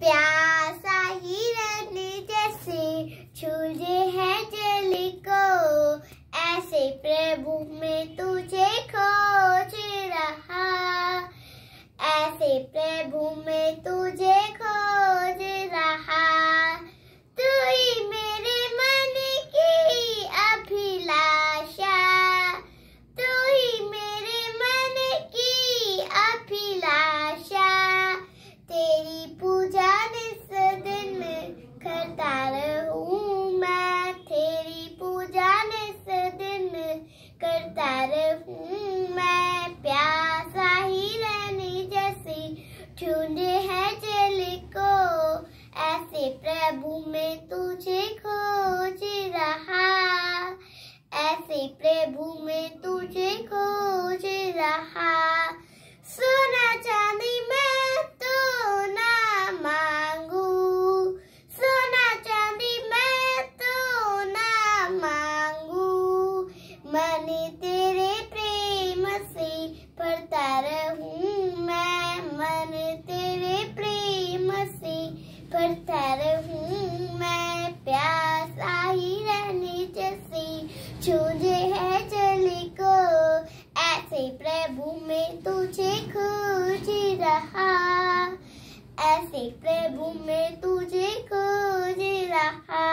प्यासा ही रहने जैसे छूजे है जली को ऐसे प्रभु में तुझे खोज रहा ऐसे प्रभु में तू तुझे खोज रहा ऐसे प्रभु में तुझे खोज रहा सोना चांदी मैं तो ना मांगू सोना चांदी मैं तो ना मांगू मन तेरे प्रेम से पढ़ता रहूं मैं मन तेरे प्रेम से पढ़ता रहूं से प्रभु में तुझे खोज रहा ऐसे प्रभु में तुझे खोज रहा